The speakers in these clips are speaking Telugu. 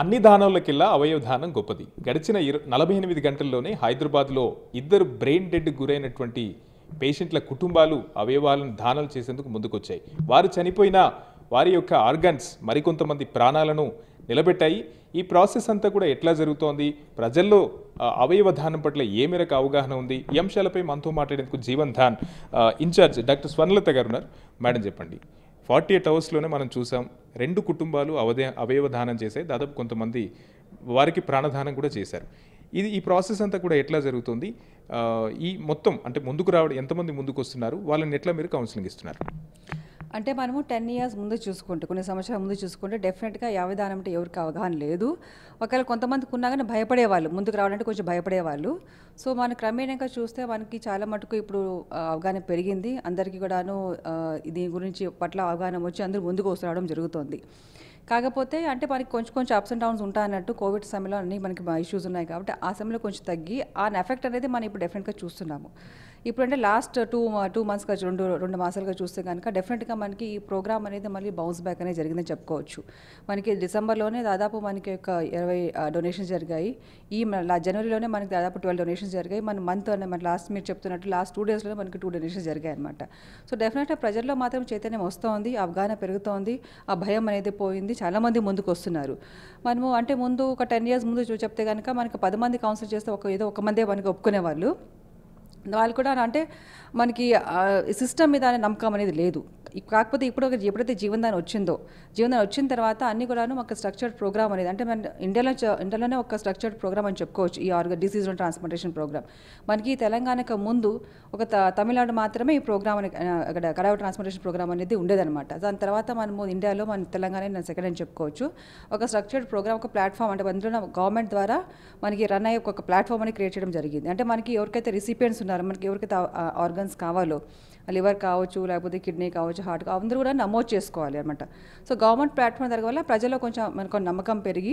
అన్ని దానాలకిల్లా అవయవ దానం గొప్పది గడిచిన నలభై ఎనిమిది గంటల్లోనే హైదరాబాద్లో ఇద్దరు బ్రెయిన్ డెడ్ గురైనటువంటి పేషెంట్ల కుటుంబాలు అవయవాలను దానాలు చేసేందుకు ముందుకొచ్చాయి వారు చనిపోయిన వారి యొక్క ఆర్గన్స్ మరికొంతమంది ప్రాణాలను నిలబెట్టాయి ఈ ప్రాసెస్ అంతా కూడా ఎట్లా జరుగుతోంది ప్రజల్లో అవయవ దానం పట్ల ఏ మేరకు అవగాహన ఉంది ఈ అంశాలపై మనతో మాట్లాడేందుకు జీవన్ ధాన్ ఇన్ఛార్జ్ డాక్టర్ స్వర్ణలత గారు ఉన్నారు మేడం చెప్పండి ఫార్టీ ఎయిట్ అవర్స్లోనే మనం చూసాం రెండు కుటుంబాలు అవదే అవయవదానం చేసే దాదాపు కొంతమంది వారికి ప్రాణదానం కూడా చేశారు ఇది ఈ ప్రాసెస్ అంతా కూడా ఎట్లా జరుగుతుంది ఈ మొత్తం అంటే ముందుకు రావడం ఎంతమంది ముందుకు వస్తున్నారు వాళ్ళని ఎట్లా మీరు కౌన్సిలింగ్ ఇస్తున్నారు అంటే మనము టెన్ ఇయర్స్ ముందు చూసుకుంటే కొన్ని సంవత్సరాల ముందు చూసుకుంటే డెఫినెట్గా యా విధానం అంటే ఎవరికి అవగాహన లేదు ఒకవేళ కొంతమందికి ఉన్నా కానీ భయపడేవాళ్ళు ముందుకు రావాలంటే కొంచెం భయపడేవాళ్ళు సో మన క్రమేణంగా చూస్తే మనకి చాలా మటుకు ఇప్పుడు అవగాహన పెరిగింది అందరికీ కూడాను దీని గురించి పట్ల అవగాహన వచ్చి అందరూ ముందుకు వస్తురావడం జరుగుతుంది కాకపోతే అంటే మనకి కొంచెం కొంచెం అప్స్ అండ్ డౌన్స్ ఉంటాయన్నట్టు కోవిడ్ సమయంలో అన్నీ మనకి ఇష్యూస్ ఉన్నాయి కాబట్టి ఆ సమయంలో కొంచెం తగ్గి ఆ ఎఫెక్ట్ అనేది మనం ఇప్పుడు డెఫినెట్గా చూస్తున్నాము ఇప్పుడు అంటే లాస్ట్ టూ టూ మంత్స్గా రెండు రెండు మాసాలుగా చూస్తే కనుక డెఫినెట్గా మనకి ఈ ప్రోగ్రామ్ అనేది మళ్ళీ బౌన్స్ బ్యాక్ అనేది జరిగిందని చెప్పుకోవచ్చు మనకి డిసెంబర్లోనే దాదాపు మనకి ఒక ఇరవై డొనేషన్స్ జరిగాయి ఈ జనవరిలోనే మనకి దాదాపు ట్వెల్వ్ డొనేషన్స్ జరిగాయి మన మంత్ అనే మన లాస్ట్ మీరు చెప్తున్నట్టు లాస్ట్ టూ డేస్లో మనకి టూ డొనేషన్స్ జరిగాయి అనమాట సో డెఫినెట్గా ప్రజల్లో మాత్రం చైతన్యం వస్తోంది అవగాహన పెరుగుతోంది ఆ భయం అనేది పోయింది చాలామంది ముందుకు వస్తున్నారు మనము అంటే ముందు ఒక టెన్ ఇయర్స్ ముందు చెప్తే కనుక మనకి పది మంది కౌన్సిల్ చేస్తే ఒక ఏదో ఒక మందే మనకి ఒప్పుకునేవాళ్ళు వాళ్ళు కూడా అంటే మనకి సిస్టమ్ మీద నమ్మకం అనేది లేదు కాకపోతే ఇప్పుడు ఒక ఎప్పుడైతే జీవనదాని వచ్చిందో జీవనదాని వచ్చిన తర్వాత అన్ని కూడాను ఒక స్ట్రక్చర్డ్ ప్రోగ్రామ్ అనేది అంటే మన ఇండియాలో ఇండియాలోనే ఒక స్ట్రక్చర్డ్ ప్రోగ్రామ్ అని చెప్పుకోవచ్చు ఈ ఆర్గ డిసీజ్ ట్రాన్స్ప్లాంటేషన్ ప్రోగ్రామ్ మనకి తెలంగాణకు ముందు ఒక తమిళనాడు మాత్రమే ఈ ప్రోగ్రామ్ అని అక్కడ కడావ ట్రాన్స్ప్లాంటేషన్ ప్రోగ్రామ్ అనేది ఉండేదన్నమాట దాని తర్వాత మనము ఇండియాలో మన తెలంగాణ సెకండ్ అని చెప్పుకోవచ్చు ఒక స్ట్రక్చర్డ్ ప్రోగ్రామ్ ఒక ప్లాట్ఫామ్ అంటే అందులో గవర్నమెంట్ ద్వారా మనకి రన్ అయ్యే ఒక ప్లాట్ఫామ్ అని క్రియేట్ చేయడం జరిగింది అంటే మనకి ఎవరికైతే రిసిపియంట్స్ ఉన్నారో మనకి ఎవరికైతే ఆర్గన్స్ కావాలో లివర్ కావచ్చు లేకపోతే కిడ్నీ కావచ్చు కొంచెం హార్డ్గా అందరూ కూడా నమోదు చేసుకోవాలి అనమాట సో గవర్నమెంట్ ప్లాట్ఫామ్ దగ్గర వల్ల ప్రజల్లో కొంచెం మనకు నమ్మకం పెరిగి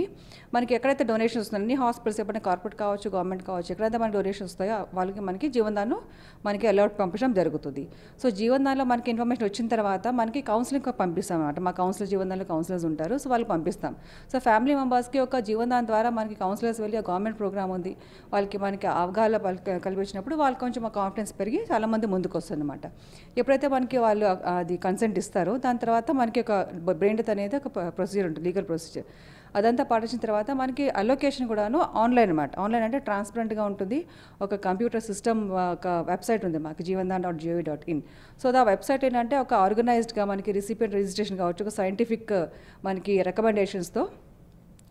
మనకి ఎక్కడైతే డొనేషన్స్ వస్తున్నాయి అన్ని హాస్పిటల్స్ ఎప్పుడైనా కార్పొరేట్ కావచ్చు గవర్నమెంట్ కావచ్చు ఎక్కడైతే మనకి డొనేషన్స్ వస్తాయో వాళ్ళకి మనకి జీవనదానం మనకి అలర్ట్ పంపించడం జరుగుతుంది సో జీవనదానంలో మనకి ఇన్ఫర్మేషన్ వచ్చిన తర్వాత మనకి కౌన్సిలింగ్ పంపిస్తాం అనమాట మా కౌన్సిలర్ జీవనంలో కౌన్సిలర్స్ ఉంటారు సో వాళ్ళు పంపిస్తాం సో ఫ్యామిలీ మెంబర్స్కి ఒక జీవనదానం ద్వారా మనకి కౌన్సిలర్స్ వెళ్ళి గవర్నమెంట్ ప్రోగ్రామ్ ఉంది వాళ్ళకి మనకి అవగాహన కల్పించినప్పుడు వాళ్ళు కొంచెం మా కాన్ఫిడెన్స్ పెరిగి చాలామంది ముందుకు అనమాట ఎప్పుడైతే మనకి వాళ్ళు అది కన్సెంట్ ఇస్తారు దాని తర్వాత మనకి ఒక బ్రెయిన్ డెత్ అనేది ఒక ప్రొసీజర్ ఉంటుంది లీగల్ ప్రొసీజర్ అదంతా పాటించిన తర్వాత మనకి అలొకేషన్ కూడాను ఆన్లైన్ అనమాట ఆన్లైన్ అంటే ట్రాన్స్పరెంట్గా ఉంటుంది ఒక కంప్యూటర్ సిస్టమ్ ఒక వెబ్సైట్ ఉంది మాకు Dhan dot G O V dot in so ఆ వెబ్సైట్ ఏంటంటే ఒక ఆర్గనైజ్డ్గా మనకి రిసిపెంట్ రిజిస్ట్రేషన్ కావచ్చు ఒక సైంటిఫిక్ మనకి రికమెండేషన్స్తో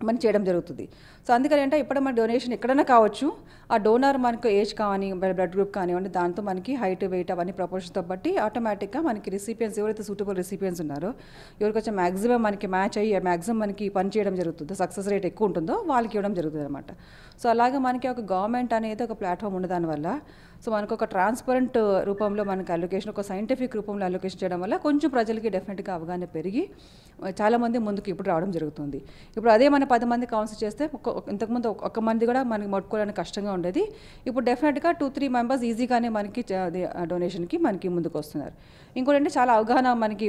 మనం చేయడం జరుగుతుంది సో అందుకని అంటే ఇప్పుడు మన డొనేషన్ ఎక్కడైనా కావచ్చు ఆ డోనర్ మనకు ఏజ్ కానీ బ్లడ్ గ్రూప్ కానివ్వండి దాంతో మనకి హైట్ వెయిట్ అవన్నీ ప్రపోర్షన్తో బట్టి ఆటోమేటిక్గా మనకి రెసిపియన్స్ ఎవరైతే సూటబుల్ రెసిపియన్స్ ఉన్నారో ఎవరికి వచ్చే మ్యాక్సిమం మనకి మ్యాచ్ అయ్యి మ్యాక్సిమం మనకి పని చేయడం జరుగుతుంది సక్సెస్ రేట్ ఎక్కువ ఉంటుందో వాళ్ళకి ఇవ్వడం జరుగుతుంది అనమాట సో అలాగే మనకి ఒక గవర్నమెంట్ అనేది ఒక ప్లాట్ఫామ్ ఉండదాని వల్ల సో మనకు ఒక ట్రాన్స్పరెంట్ రూపంలో మనకి అలొకేషన్ ఒక సైంటిఫిక్ రూపంలో అలొకేషన్ చేయడం వల్ల కొంచెం ప్రజలకి డెఫినెట్గా అవగాహన పెరిగి చాలామంది ముందుకు ఇప్పుడు రావడం జరుగుతుంది ఇప్పుడు అదే మన పది మంది కౌన్సిల్ చేస్తే ఇంతకుముందు ఒక మంది కూడా మనకి మట్టుకోవడానికి కష్టంగా ఉండేది ఇప్పుడు డెఫినెట్గా టూ త్రీ మెంబర్స్ ఈజీగానే మనకి డొనేషన్కి మనకి ముందుకు వస్తున్నారు ఇంకోటంటే చాలా అవగాహన మనకి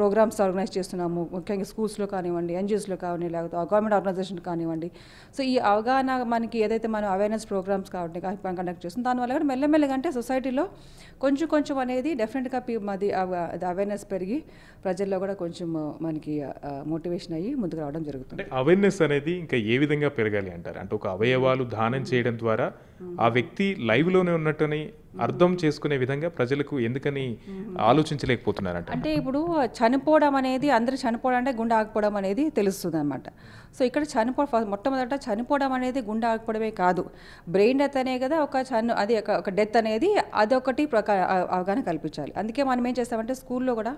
ప్రోగ్రామ్స్ ఆర్గనైజ్ చేస్తున్నాము ముఖ్యంగా స్కూల్స్లో కానివ్వండి ఎన్జిఓస్లో కానివ్వండి లేకపోతే గవర్నమెంట్ ఆర్గనైజేషన్ కానివ్వండి సో ఈ అవగాహన మనకి ఏదైతే మనం అవేర్నెస్ ప్రోగ్రామ్స్ కాబట్టి కండక్ట్ చేస్తుంది దానివల్ల కూడా మెల్లమెల్లగా అంటే సొసైటీలో కొంచెం కొంచెం అనేది డెఫినెట్గా మాది అవేర్నెస్ పెరిగి ప్రజల్లో కూడా కొంచెం మనకి మోటివేషన్ అయ్యి ముందుకు రావడం జరుగుతుంది అవేర్నెస్ అనేది ఇంకా ఏ విధంగా పెరగాలి అంటారు అంటే ఒక అవయవాలు దానం చేయడం ద్వారా ఆ వ్యక్తి లైవ్లోనే ఉన్నట్టుని అర్థం చేసుకునే విధంగా ప్రజలకు ఎందుకని ఆలోచించలేకపోతున్నారంట అంటే ఇప్పుడు చనిపోవడం అనేది అందరూ చనిపోవడం అంటే గుండె ఆగిపోవడం అనేది తెలుస్తుంది అనమాట సో ఇక్కడ చనిపో మొట్టమొదట చనిపోవడం అనేది గుండె ఆగిపోవడమే కాదు బ్రెయిన్ డెత్ అనే కదా ఒక చను అది ఒక డెత్ అనేది అదొకటి ప్రకార అవగాహన కల్పించాలి అందుకే మనం ఏం చేస్తామంటే స్కూల్లో కూడా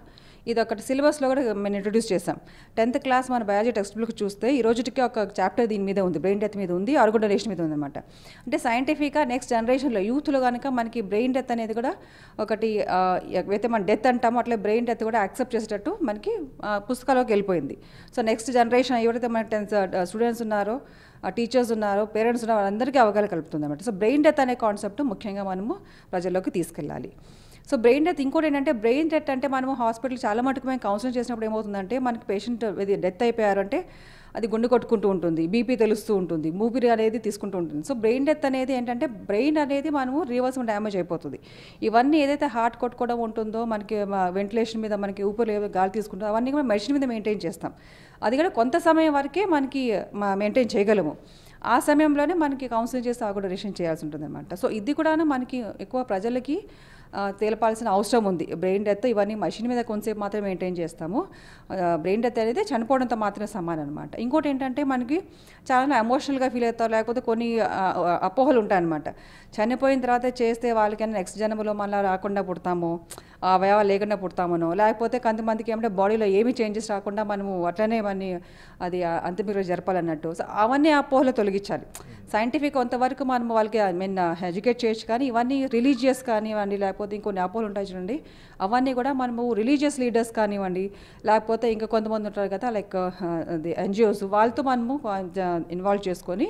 ఇది ఒకటి సిలబస్లో కూడా మేము ఇంట్రొడ్యూస్ చేసాం టెన్త్ క్లాస్ మన బయాలజీ టెక్స్ట్ బుక్ చూస్తే ఈ రోజుకి ఒక చాప్టర్ దీని మీద ఉంది బ్రెయిన్ డెత్ మీద ఉంది రేషన్ మీద ఉంది అనమాట అంటే సైంటిఫిక్గా నెక్స్ట్ జనరేషన్లో యూత్లో కనుక మనకి బ్రెయిన్ డెత్ అనేది కూడా ఒకటి అయితే మనం డెత్ అంటామో అట్లే బ్రెయిన్ డెత్ కూడా యాక్సెప్ట్ చేసేటట్టు మనకి పుస్తకాల్లోకి వెళ్ళిపోయింది సో నెక్స్ట్ జనరేషన్ ఎవరైతే మన టెన్త్ స్టూడెంట్స్ ఉన్నారో టీచర్స్ ఉన్నారో పేరెంట్స్ ఉన్నారో వాళ్ళందరికీ అవగాహన కలుపుతుంది అనమాట సో బ్రెయిన్ డెత్ అనే కాన్సెప్ట్ ముఖ్యంగా మనము ప్రజల్లోకి తీసుకెళ్ళాలి సో బ్రెయిన్ డెత్ ఇంకోటి ఏంటంటే బ్రెయిన్ డెత్ అంటే మనము హాస్పిటల్ చాలా మటుకు మేము కౌన్సిలింగ్ చేసినప్పుడు ఏమవుతుందంటే మనకి పేషెంట్ ఇది డెత్ అయిపోయారు అంటే అది గుండె కొట్టుకుంటూ ఉంటుంది బీపీ తెలుస్తూ ఉంటుంది మూపిరి అనేది తీసుకుంటూ ఉంటుంది సో బ్రెయిన్ డెత్ అనేది ఏంటంటే బ్రెయిన్ అనేది మనము రివర్స్ డ్యామేజ్ అయిపోతుంది ఇవన్నీ ఏదైతే హార్ట్ కొట్టుకోవడం ఉంటుందో మనకి వెంటిలేషన్ మీద మనకి ఊపిరి గాలి తీసుకుంటుందో అవన్నీ కూడా మెషిన్ మీద మెయింటైన్ చేస్తాం అది కూడా కొంత సమయం వరకే మనకి మెయింటైన్ చేయగలము ఆ సమయంలోనే మనకి కౌన్సిలింగ్ చేస్తే ఆ కూడా రిషన్ చేయాల్సి ఉంటుంది అనమాట సో ఇది కూడా మనకి ఎక్కువ ప్రజలకి తేలపాల్సిన అవసరం ఉంది బ్రెయిన్ డెత్ ఇవన్నీ మషిన్ మీద కొంతసేపు మాత్రం మెయింటైన్ చేస్తాము బ్రెయిన్ డెత్ అనేది చనిపోవడంతో మాత్రమే సమానం అనమాట ఇంకోటి ఏంటంటే మనకి చాలా ఎమోషనల్గా ఫీల్ అవుతారు లేకపోతే కొన్ని అపోహలు ఉంటాయి అనమాట చనిపోయిన తర్వాత చేస్తే వాళ్ళకైనా నెక్స్ట్ జన్మలో మళ్ళీ రాకుండా పుడతాము అవయవాలు లేకుండా పుడతామనో లేకపోతే కొంతమందికి ఏమంటే బాడీలో ఏమి చేంజెస్ రాకుండా మనము అట్లనే మన అది అంతిమక్రియ జరపాలన్నట్టు సో అవన్నీ పోహలో తొలగించాలి సైంటిఫిక్ కొంతవరకు మనం వాళ్ళకి ఐ మీన్ ఎడ్యుకేట్ చేయొచ్చు కానీ ఇవన్నీ రిలీజియస్ కానివ్వండి లేకపోతే ఇంకొన్ని అపోలు ఉంటాయి చూడండి అవన్నీ కూడా మనము రిలీజియస్ లీడర్స్ కానివ్వండి లేకపోతే ఇంకా కొంతమంది ఉంటారు కదా లైక్ ఎన్జిఓస్ వాళ్ళతో మనము ఇన్వాల్వ్ చేసుకొని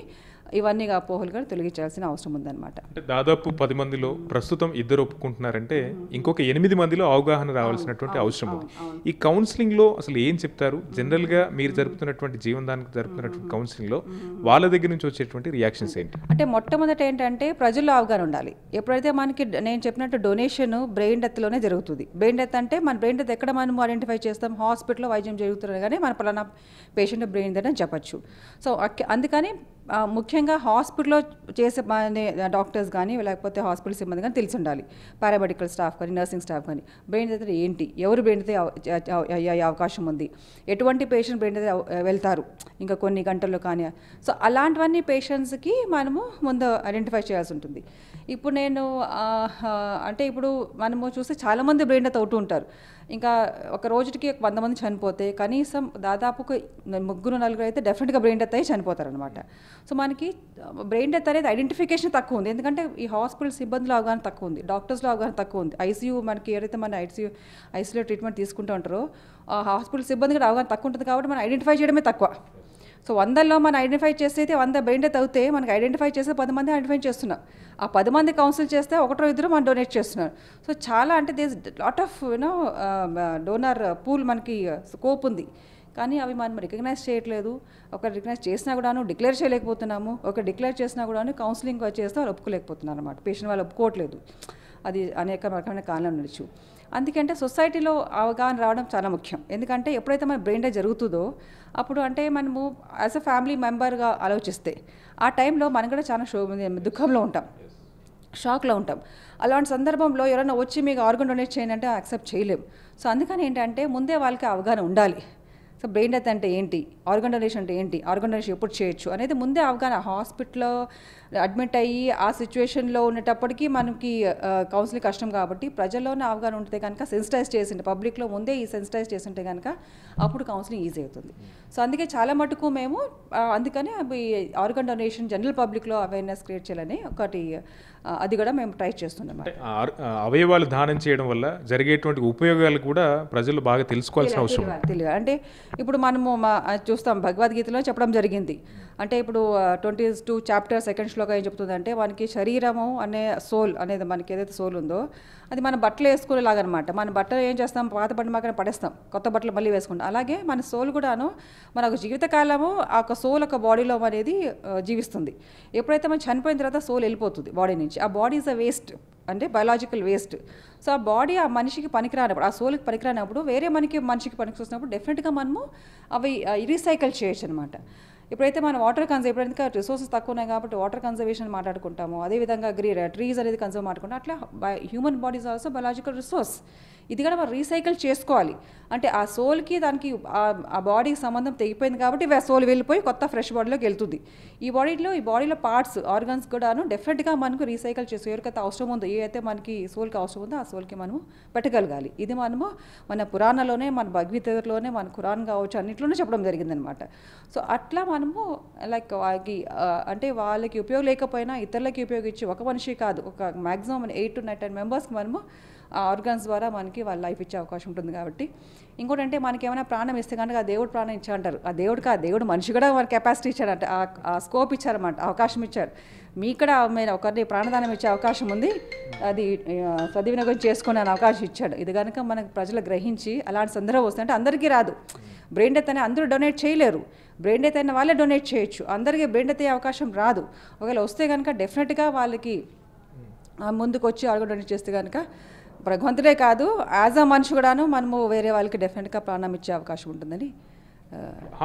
ఇవన్నీ అపోహలు కూడా తొలగించాల్సిన అవసరం ఉందన్నమాట అంటే దాదాపు పది మందిలో ప్రస్తుతం ఇద్దరు ఒప్పుకుంటున్నారంటే ఇంకొక ఎనిమిది మందిలో అవగాహన రావాల్సినటువంటి అవసరం ఉంది ఈ కౌన్సిలింగ్లో అసలు ఏం చెప్తారు జనరల్గా మీరు జరుపుతున్నటువంటి జీవనదానికి జరుపుతున్నటువంటి కౌన్సిలింగ్లో వాళ్ళ దగ్గర నుంచి వచ్చేటువంటి రియాక్షన్స్ ఏంటి అంటే మొట్టమొదట ఏంటంటే ప్రజల్లో అవగాహన ఉండాలి ఎప్పుడైతే మనకి నేను చెప్పినట్టు డొనేషన్ బ్రెయిన్ డెత్లోనే జరుగుతుంది బ్రెయిన్ డెత్ అంటే మన బ్రెయిన్ డెత్ ఎక్కడ మనం ఐడెంటిఫై చేస్తాం హాస్పిటల్లో వైద్యం జరుగుతున్నారు కానీ మన పలానా పేషెంట్ బ్రెయిన్ డెత్ అని చెప్పచ్చు సో అందుకని ముఖ్యంగా హాస్పిటల్లో చేసే డాక్టర్స్ కానీ లేకపోతే హాస్పిటల్ సిబ్బంది కానీ తెలిసి ఉండాలి పారామెడికల్ స్టాఫ్ కానీ నర్సింగ్ స్టాఫ్ కానీ బ్రెయిన్ డెత్ ఏంటి ఎవరు బ్రెయిన్ డెత్ అయ్యే అవకాశం ఉంది ఎటువంటి పేషెంట్ బ్రెయిన్ డెత్ వెళ్తారు ఇంకా కొన్ని గంటల్లో కానీ సో అలాంటివన్నీ పేషెంట్స్కి మనము ముందు ఐడెంటిఫై చేయాల్సి ఉంటుంది ఇప్పుడు నేను అంటే ఇప్పుడు మనము చూస్తే చాలామంది బ్రెయిన్ డెత్ అవుతూ ఉంటారు ఇంకా ఒక రోజుకి ఒక వంద మంది చనిపోతే కనీసం దాదాపు ముగ్గురు నలుగురు అయితే డెఫినెట్గా బ్రెయిన్ డెత్ అయ్యి చనిపోతారు అనమాట సో మనకి బ్రెయిన్ uh, డెత్ అనేది ఐడెంటిఫికేషన్ తక్కువ ఉంది ఎందుకంటే ఈ హాస్పిటల్ సిబ్బందిలో అవగాహన తక్కువ ఉంది డాక్టర్స్లో అవగాహన తక్కువ ఉంది ఐసీయూ మనకి ఏదైతే మన ఐసీయూ ఐసీలో ట్రీట్మెంట్ తీసుకుంటూ ఉంటారో ఆ హాస్పిటల్ సిబ్బంది కూడా అవగాహన తక్కువ ఉంటుంది కాబట్టి మనం ఐడెంటిఫై చేయడమే తక్కువ సో వందల్లో మనం ఐడెంటిఫై చేసేది వంద డెత్ అవుతే మనకి ఐడెంటిఫై చేసే పది మంది ఐడెంటిఫై చేస్తున్నాం ఆ పది మంది కౌన్సిల్ చేస్తే ఒకటో ఇద్దరు మనం డొనేట్ చేస్తున్నారు సో చాలా అంటే this lot of you know donor pool మనకి స్కోప్ uh, ఉంది కానీ అవి మనం రికగ్నైజ్ చేయట్లేదు ఒక రికగ్నైజ్ చేసినా కూడాను డిక్లేర్ చేయలేకపోతున్నాము ఒక డిక్లేర్ చేసినా కూడాను కౌన్సిలింగ్ చేస్తే వాళ్ళు ఒప్పుకోలేకపోతున్నారు అనమాట పేషెంట్ వాళ్ళు ఒప్పుకోవట్లేదు అది అనేక రకమైన కారణం నడుచు అందుకంటే సొసైటీలో అవగాహన రావడం చాలా ముఖ్యం ఎందుకంటే ఎప్పుడైతే మన బ్రెయిన్ డే జరుగుతుందో అప్పుడు అంటే మనము యాజ్ అ ఫ్యామిలీ మెంబర్గా ఆలోచిస్తే ఆ టైంలో మనం కూడా చాలా షో దుఃఖంలో ఉంటాం షాక్లో ఉంటాం అలాంటి సందర్భంలో ఎవరైనా వచ్చి మీకు ఆర్గన్ డొనేట్ చేయండి అంటే యాక్సెప్ట్ చేయలేము సో అందుకని ఏంటంటే ముందే వాళ్ళకి అవగాహన ఉండాలి సో బ్రెయిన్ డెత్ అంటే ఏంటి ఆర్గన్ డొనేషన్ అంటే ఏంటి ఆర్గన్ డొనేషన్ ఎప్పుడు చేయొచ్చు అనేది ముందే అవగాహన హాస్పిటల్లో అడ్మిట్ అయ్యి ఆ సిచ్యువేషన్లో ఉండేటప్పటికీ మనకి కౌన్సిలింగ్ కష్టం కాబట్టి ప్రజల్లోనే అవగాహన ఉంటే కనుక సెన్సిటైజ్ చేసి పబ్లిక్లో ముందే ఈ సెన్సిటైజ్ ఉంటే కనుక అప్పుడు కౌన్సిలింగ్ ఈజీ అవుతుంది సో అందుకే చాలా మటుకు మేము అందుకనే ఆర్గన్ డొనేషన్ జనరల్ పబ్లిక్లో అవేర్నెస్ క్రియేట్ చేయాలని ఒకటి అది కూడా మేము ట్రై చేస్తున్నాం అవయవాలు దానం చేయడం వల్ల జరిగేటువంటి ఉపయోగాలు కూడా ప్రజలు బాగా తెలుసుకోవాల్సిన అవసరం తెలియదు అంటే ఇప్పుడు మనము చూస్తాం భగవద్గీతలో చెప్పడం జరిగింది అంటే ఇప్పుడు twenty two chapter second shloka ఏం అంటే మనకి శరీరము అనే సోల్ అనేది మనకి ఏదైతే సోల్ ఉందో అది మన బట్టలు వేసుకునేలాగనమాట మన బట్టలు ఏం చేస్తాం పాత బట్టలు మాకనే పడేస్తాం కొత్త బట్టలు మళ్ళీ వేసుకుంటాం అలాగే మన సోల్ కూడాను మన ఒక జీవితకాలము ఆ ఒక సోల్ ఒక బాడీలో అనేది జీవిస్తుంది ఎప్పుడైతే మనం చనిపోయిన తర్వాత సోల్ వెళ్ళిపోతుంది బాడీ నుంచి ఆ బాడీ ఈజ్ అ వేస్ట్ అంటే బయలాజికల్ వేస్ట్ సో ఆ బాడీ ఆ మనిషికి పనికిరానప్పుడు ఆ సోల్కి పనికిరానప్పుడు వేరే మనకి మనిషికి పనికి చూసినప్పుడు డెఫినెట్గా మనము అవి రీసైకిల్ చేయొచ్చు అనమాట ఇప్పుడైతే మనం వాటర్ కన్జర్వ్ ఎప్పుడైతే రిసోర్సెస్ తక్కువ ఉన్నాయి కాబట్టి వాటర్ కన్జర్వేషన్ మాట్లాడుకుంటాము అదేవిధంగా గ్రీ ట్రీస్ అనేది కన్జర్వ్ మాట్లాడుకుంటాం అట్లా human bodies also biological resource ఇది కూడా మనం రీసైకిల్ చేసుకోవాలి అంటే ఆ సోల్కి దానికి ఆ బాడీకి సంబంధం తెగిపోయింది కాబట్టి ఆ సోల్ వెళ్ళిపోయి కొత్త ఫ్రెష్ బాడీలోకి వెళ్తుంది ఈ బాడీలో ఈ బాడీలో పార్ట్స్ ఆర్గన్స్ కూడాను డెఫినెట్గా మనకు రీసైకిల్ చేసు ఎవరికైతే అవసరం ఉందో ఏ అయితే మనకి సోల్కి అవసరం ఉందో ఆ సోల్కి మనము పెట్టగలగాలి ఇది మనము మన పురాణలోనే మన భగవద్గీతలోనే మన కురాన్ కావచ్చు అన్నిట్లోనే చెప్పడం జరిగిందనమాట సో అట్లా మనము లైక్ వాళ్ళకి అంటే వాళ్ళకి ఉపయోగం లేకపోయినా ఇతరులకి ఉపయోగించి ఒక మనిషి కాదు ఒక maximum eight to nine ten మెంబర్స్కి మనము ఆ ఆర్గాన్స్ ద్వారా మనకి వాళ్ళ లైఫ్ ఇచ్చే అవకాశం ఉంటుంది కాబట్టి ఇంకోటి అంటే మనకి ఏమైనా ప్రాణం ఇస్తే కనుక ఆ దేవుడు ప్రాణం ఇచ్చారంటారు ఆ దేవుడికి ఆ దేవుడు మనిషి కూడా మన కెపాసిటీ ఇచ్చాడంట ఆ స్కోప్ ఇచ్చారన్నమాట అవకాశం ఇచ్చారు మీ ఇక్కడ మీరు ఒకరిని ప్రాణదానం ఇచ్చే అవకాశం ఉంది అది సద్వినియోగం చేసుకునే అవకాశం ఇచ్చాడు ఇది కనుక మనకు ప్రజలు గ్రహించి అలాంటి సందర్భం వస్తుందంటే అందరికీ రాదు బ్రెయిన్ డెత్ అనే అందరూ డొనేట్ చేయలేరు బ్రెయిన్ డెత్ అయిన వాళ్ళే డొనేట్ చేయొచ్చు అందరికీ బ్రెయిన్ డెత్ అయ్యే అవకాశం రాదు ఒకవేళ వస్తే కనుక డెఫినెట్గా వాళ్ళకి ముందుకు వచ్చి ఆర్గన్ డొనేట్ చేస్తే కనుక భగవంతుడే కాదు యాజ్ అ మనిషి కూడాను మనము వేరే వాళ్ళకి డెఫినెట్గా ప్రాణం ఇచ్చే అవకాశం ఉంటుందని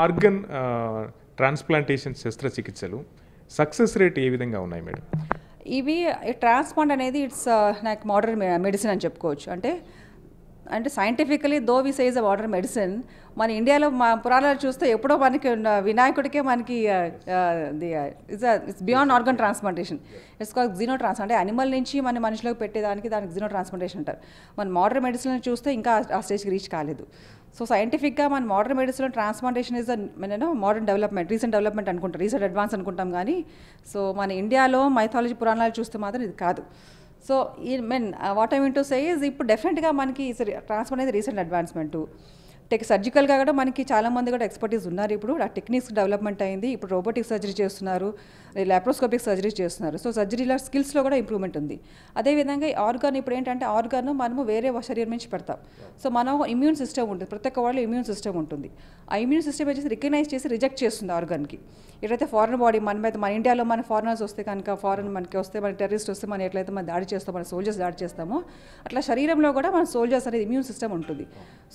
ఆర్గన్ ట్రాన్స్ప్లాంటేషన్ శస్త్రచికిత్సలు సక్సెస్ రేట్ ఏ విధంగా ఉన్నాయి మేడం ఇవి ట్రాన్స్ప్లాంట్ అనేది ఇట్స్ నాకు మోడర్న్ మెడిసిన్ అని చెప్పుకోవచ్చు అంటే అంటే scientifically though we sage water medicine మన ఇండియాలో మా పురాణాలు చూస్తే ఎప్పుడో మనకి వినాయకుడికే మనకి it's it's beyond organ transplantation it's call xeno trans అంటే అనిమల్ నుంచి మన మనిషిలోకి పెట్టేదానికి దానికి జీనో ట్రాన్స్ప్లాంటేషన్ అంటారు మన మోడర్న్ మెడిసిన్ చూస్తే ఇంకా ఆ స్టేజ్కి రీచ్ కాలేదు సో సైంటిఫిక్గా మన మోడర్న్ మెడిసిన్ ట్రాన్స్ప్లాంటేషన్ ఇస్ నేను మోడర్న్ డెవలప్మెంట్ రీసెంట్ డెవలప్మెంట్ అనుకుంటాం రీసెంట్ అడ్వాన్స్ అనుకుంటాం కానీ సో మన ఇండియాలో మైథాలజీ పురాణాలు చూస్తే మాత్రం ఇది కాదు సో ఈ మెన్ what I mean to say is ఇప్పుడు డెఫినెట్గా మనకి ట్రాన్స్ఫర్ అనేది రీసెంట్ అడ్వాన్స్మెంటు లైక్ సర్జికల్గా కూడా మనకి చాలామంది కూడా ఎక్స్పర్టీస్ ఉన్నారు ఇప్పుడు ఆ టెక్నిక్స్ డెవలప్మెంట్ అయింది ఇప్పుడు రోబోటిక్ సర్జరీ చేస్తున్నారు లాప్రోస్కోపిక్ సర్జరీ చేస్తున్నారు సో సర్జరీలో స్కిల్స్లో కూడా ఇంప్రూవ్మెంట్ ఉంది అదేవిధంగా ఈ ఆర్గాన్ ఇప్పుడు ఏంటంటే ఆర్గాన్ మనము వేరే శరీరం నుంచి పెడతాం సో మనం ఇమ్యూన్ సిస్టమ్ ఉంటుంది ప్రతి ఒక్క వాళ్ళు ఇమ్యూన్ సిస్టమ్ ఉంటుంది ఆ ఇమ్యూన్ సిస్టమ్ వచ్చేసి రికగ్నైజ్ చేసి రిజెక్ట్ చేస్తుంది ఆర్గాన్కి ఎట్లయితే ఫారెన్ బాడీ మన మీద మన ఇండియాలో మన ఫారినర్స్ వస్తే కనుక ఫారెన్ మనకి వస్తే మన టెర్రరిస్ట్ వస్తే మనం ఎట్లయితే మనం దాడి చేస్తాం మన సోల్జర్స్ దాడి చేస్తామో అట్లా శరీరంలో కూడా మన సోల్జర్స్ అనేది ఇమ్యూన్ సిస్టమ్ ఉంటుంది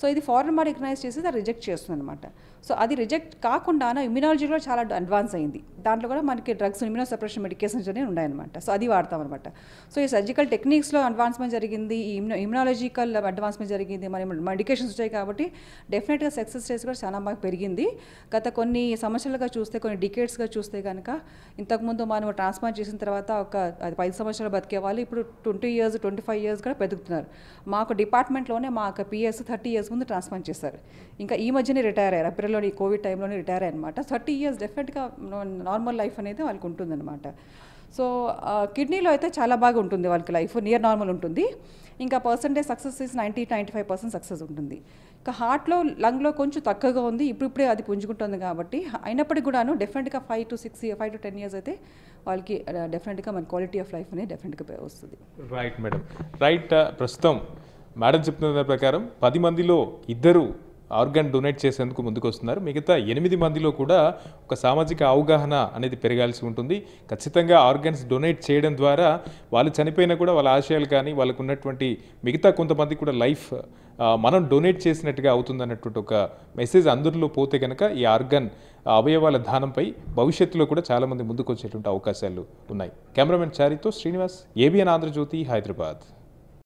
సో ఇది ఫారెన్ బాడీ రికగ్నైజ్ చేసి అది రిజెక్ట్ చేస్తుంది అనమాట సో అది రిజెక్ట్ కాకుండా ఇమ్యూనాలజీలో చాలా అడ్వాన్స్ అయింది దాంట్లో కూడా మనకి డ్రగ్స్ ఇమ్యూనో సపరేషన్ మెడికేషన్స్ అనేవి ఉన్నాయన్నమాట సో అది వాడతాం అనమాట సో ఈ సర్జికల్ టెక్నిక్స్లో అడ్వాన్స్మెంట్ జరిగింది ఈ ఇమ్యూనాలజికల్ అడ్వాన్స్మెంట్ జరిగింది మరి మెడికేషన్స్ వచ్చాయి కాబట్టి డెఫినెట్గా సక్సెస్ రేస్ కూడా చాలా బాగా పెరిగింది గత కొన్ని సంవత్సరాలుగా చూస్తే కొన్ని డికేట్స్గా చూస్తే కనుక ఇంతకుముందు మనం ట్రాన్స్ప్లాంట్ చేసిన తర్వాత ఒక పది సంవత్సరాలు బతికే వాళ్ళు ఇప్పుడు twenty years twenty five years కూడా బతుకుతున్నారు మాకు డిపార్ట్మెంట్లోనే యొక్క పిఎస్ థర్టీ ఇయర్స్ ముందు ట్రాన్స్ప్లాంట్ చేశారు సార్ ఇంకా ఈ మధ్యనే రిటైర్ అయ్యారు ఏప్రిల్లోని కోవిడ్ టైంలోనే రిటైర్ అనమాట థర్టీ ఇయర్స్ డెఫినెట్గా నార్మల్ లైఫ్ అనేది వాళ్ళకి ఉంటుందన్నమాట సో కిడ్నీలో అయితే చాలా బాగా ఉంటుంది వాళ్ళకి లైఫ్ నియర్ నార్మల్ ఉంటుంది ఇంకా percentage success is ninety ninety five percent success ఉంటుంది ఇంకా హార్ట్లో లంగ్లో కొంచెం తక్కువగా ఉంది ఇప్పుడిప్పుడే అది పుంజుకుంటుంది కాబట్టి అయినప్పటికీ కూడాను డెఫినెట్గా five to six five to ten years అయితే వాళ్ళకి డెఫినెట్గా మన క్వాలిటీ ఆఫ్ లైఫ్ అనేది డెఫినెట్గా వస్తుంది రైట్ మేడం రైట్ ప్రస్తుతం మేడం చెప్తున్న దాని ప్రకారం పది మందిలో ఇద్దరు ఆర్గాన్ డొనేట్ చేసేందుకు ముందుకు వస్తున్నారు మిగతా ఎనిమిది మందిలో కూడా ఒక సామాజిక అవగాహన అనేది పెరగాల్సి ఉంటుంది ఖచ్చితంగా ఆర్గాన్స్ డొనేట్ చేయడం ద్వారా వాళ్ళు చనిపోయినా కూడా వాళ్ళ ఆశయాలు కానీ వాళ్ళకు ఉన్నటువంటి మిగతా కొంతమంది కూడా లైఫ్ మనం డొనేట్ చేసినట్టుగా అవుతుందన్నటువంటి ఒక మెసేజ్ అందరిలో పోతే కనుక ఈ ఆర్గాన్ అవయవాల దానంపై భవిష్యత్తులో కూడా చాలామంది ముందుకు వచ్చేటువంటి అవకాశాలు ఉన్నాయి కెమెరామెన్ చారితో శ్రీనివాస్ ఏబిఎన్ ఆంధ్రజ్యోతి హైదరాబాద్